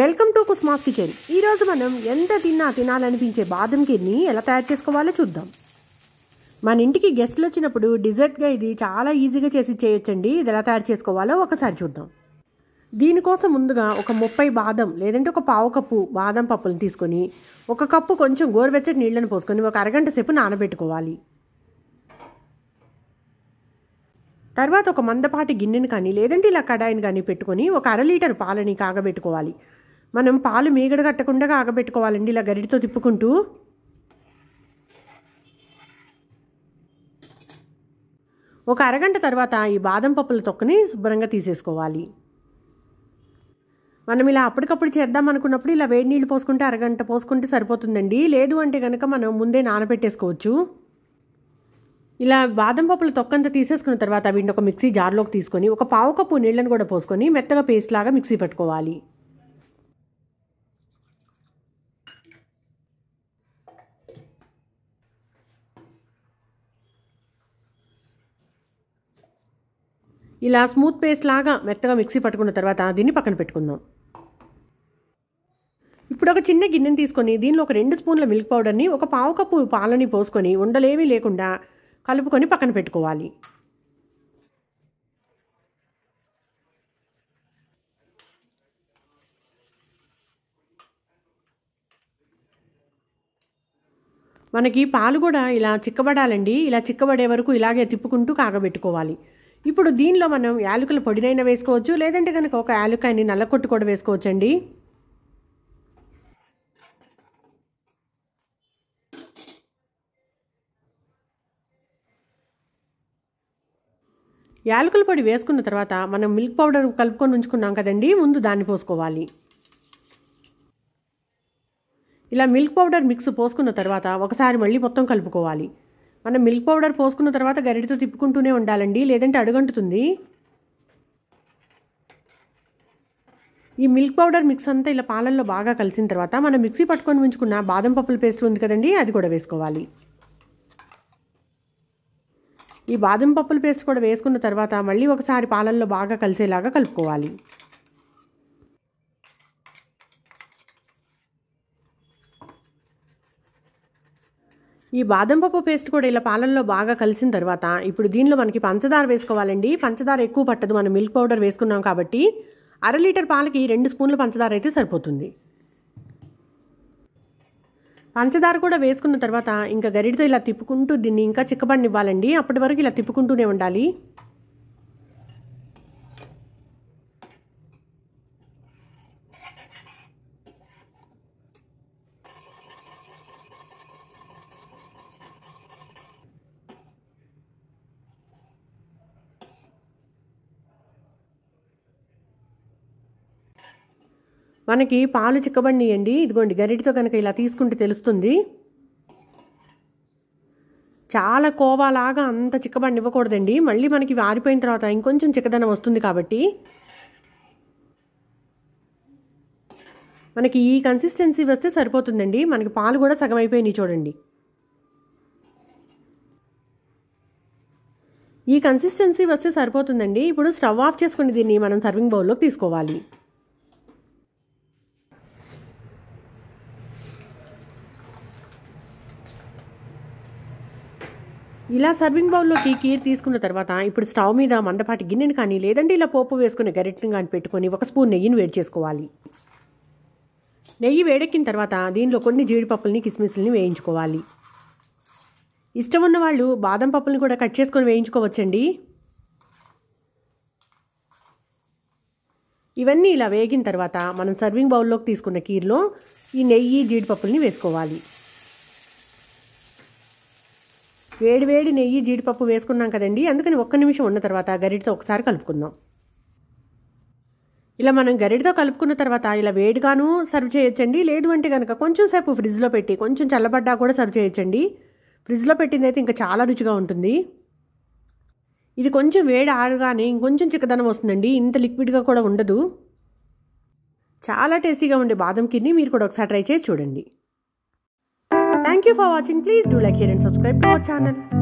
Welcome to కుస్మాస్ kitchen ఈరోజు మనం ఎంత తిన్నా తినాలనిపించే బాదం కీర్ని ఎలా తయారు చేసుకోవాలో చూద్దాం మన ఇంటికి గెస్ట్లు వచ్చినప్పుడు డిజర్ట్గా ఇది చాలా ఈజీగా చేసి చేయొచ్చండి ఇది ఎలా తయారు చేసుకోవాలో ఒకసారి చూద్దాం దీనికోసం ముందుగా ఒక ముప్పై బాదం లేదంటే ఒక పావు కప్పు బాదం పప్పులను తీసుకొని ఒక కప్పు కొంచెం గోరువెచ్చటి నీళ్ళని పోసుకొని ఒక అరగంట సేపు నానబెట్టుకోవాలి తర్వాత ఒక మందపాటి గిన్నెను కానీ లేదంటే ఇలా కడాయిని కానీ పెట్టుకొని ఒక అర లీటర్ పాలని కాగబెట్టుకోవాలి మనం పాలు మీగడ కట్టకుండా ఆగబెట్టుకోవాలండి ఇలా గరిటితో తిప్పుకుంటూ ఒక అరగంట తర్వాత ఈ బాదం పప్పుల తొక్కని శుభ్రంగా తీసేసుకోవాలి మనం ఇలా అప్పటికప్పుడు చేద్దాం అనుకున్నప్పుడు ఇలా వేడి నీళ్ళు పోసుకుంటే అరగంట పోసుకుంటే సరిపోతుందండి లేదు అంటే కనుక మనం ముందే నానబెట్టేసుకోవచ్చు ఇలా బాదం పప్పుల తొక్కంతా తీసేసుకున్న తర్వాత వీటిని ఒక మిక్సీ జార్లోకి తీసుకొని ఒక పావు కప్పు నీళ్ళను కూడా పోసుకొని మెత్తగా పేస్ట్ లాగా మిక్సీ పెట్టుకోవాలి ఇలా స్మూత్ పేస్ట్ లాగా మెత్తగా మిక్సీ పట్టుకున్న తర్వాత దీన్ని పక్కన పెట్టుకుందాం ఇప్పుడు ఒక చిన్న గిన్నెని తీసుకొని దీనిలో ఒక రెండు స్పూన్ల మిల్క్ పౌడర్ని ఒక పావు కప్పు పాలని పోసుకొని ఉండలేమీ లేకుండా కలుపుకొని పక్కన పెట్టుకోవాలి మనకి పాలు కూడా ఇలా చిక్కబడాలండి ఇలా చిక్కబడే వరకు ఇలాగే తిప్పుకుంటూ కాగబెట్టుకోవాలి ఇప్పుడు దీనిలో మనం యాలకుల పొడినైనా వేసుకోవచ్చు లేదంటే కనుక ఒక యాలకాయని నల్లకొట్టు కూడా వేసుకోవచ్చండి యాలకుల పొడి వేసుకున్న తర్వాత మనం మిల్క్ పౌడర్ కలుపుకొని ఉంచుకున్నాం కదండి ముందు దాన్ని పోసుకోవాలి ఇలా మిల్క్ పౌడర్ మిక్స్ పోసుకున్న తర్వాత ఒకసారి మళ్ళీ మొత్తం కలుపుకోవాలి మనం మిల్క్ పౌడర్ పోసుకున్న తర్వాత గరిటితో తిప్పుకుంటూనే ఉండాలండి లేదంటే అడుగంటుతుంది ఈ మిల్క్ పౌడర్ మిక్స్ అంతా ఇలా పాలల్లో బాగా కలిసిన తర్వాత మనం మిక్సీ పట్టుకొని ఉంచుకున్న బాదం పప్పుల పేస్ట్ ఉంది కదండి అది కూడా వేసుకోవాలి ఈ బాదం పప్పుల పేస్ట్ కూడా వేసుకున్న తర్వాత మళ్ళీ ఒకసారి పాలల్లో బాగా కలిసేలాగా కలుపుకోవాలి ఈ బాదం పప్పు పేస్ట్ కూడా ఇలా పాలల్లో బాగా కలిసిన తర్వాత ఇప్పుడు దీనిలో మనకి పంచదార వేసుకోవాలండి పంచదార ఎక్కువ పట్టదు మనం మిల్క్ పౌడర్ వేసుకున్నాం కాబట్టి అర లీటర్ పాలకి రెండు స్పూన్ల పంచదార అయితే సరిపోతుంది పంచదార కూడా వేసుకున్న తర్వాత ఇంకా గరిటితో ఇలా తిప్పుకుంటూ దీన్ని ఇంకా చిక్కబడినివ్వాలండి అప్పటి వరకు ఇలా తిప్పుకుంటూనే ఉండాలి మనకి పాలు చిక్కబడినాయండి ఇదిగోండి గరిటితో కనుక ఇలా తీసుకుంటే తెలుస్తుంది చాలా కోవాలాగా అంత చిక్కబడిని ఇవ్వకూడదండి మళ్ళీ మనకి ఆరిపోయిన తర్వాత ఇంకొంచెం చిక్కదనం వస్తుంది కాబట్టి మనకి ఈ కన్సిస్టెన్సీ వస్తే సరిపోతుందండి మనకి పాలు కూడా సగం అయిపోయినాయి చూడండి ఈ కన్సిస్టెన్సీ వస్తే సరిపోతుందండి ఇప్పుడు స్టవ్ ఆఫ్ చేసుకుని దీన్ని మనం సర్వింగ్ బౌల్లోకి తీసుకోవాలి ఇలా సర్వింగ్ బౌల్లోకి కీర్ తీసుకున్న తర్వాత ఇప్పుడు స్టవ్ మీద మందపాటి గిన్నెను కానీ లేదంటే ఇలా పోపు వేసుకుని గరిటిని కానీ పెట్టుకొని ఒక స్పూన్ నెయ్యిని వేడి చేసుకోవాలి నెయ్యి వేడెక్కిన తర్వాత దీనిలో కొన్ని జీడిపప్పుల్ని కిస్మిస్లని వేయించుకోవాలి ఇష్టం ఉన్న వాళ్ళు బాదం పప్పుల్ని కూడా కట్ చేసుకొని వేయించుకోవచ్చండి ఇవన్నీ ఇలా వేగిన తర్వాత మనం సర్వింగ్ బౌల్లోకి తీసుకున్న కీర్లో ఈ నెయ్యి జీడిపప్పుల్ని వేసుకోవాలి వేడివేడి నెయ్యి జీడిపప్పు వేసుకున్నాం కదండి అందుకని ఒక్క నిమిషం ఉన్న తర్వాత గరిటితో ఒకసారి కలుపుకుందాం ఇలా మనం గరిటితో కలుపుకున్న తర్వాత ఇలా వేడిగాను సర్వ్ చేయొచ్చండి లేదు అంటే కనుక కొంచెం సేపు ఫ్రిడ్జ్లో పెట్టి కొంచెం చల్లబడ్డా కూడా సర్వ్ చేయొచ్చండి ఫ్రిడ్జ్లో అయితే ఇంకా చాలా రుచిగా ఉంటుంది ఇది కొంచెం వేడి ఆరుగానే ఇంకొంచెం చిక్కదనం వస్తుందండి ఇంత లిక్విడ్గా కూడా ఉండదు చాలా టేస్టీగా ఉండే బాదం కిడ్నీ మీరు కూడా ఒకసారి ట్రై చేసి చూడండి Thank you for watching. Please do like, share and subscribe to our channel.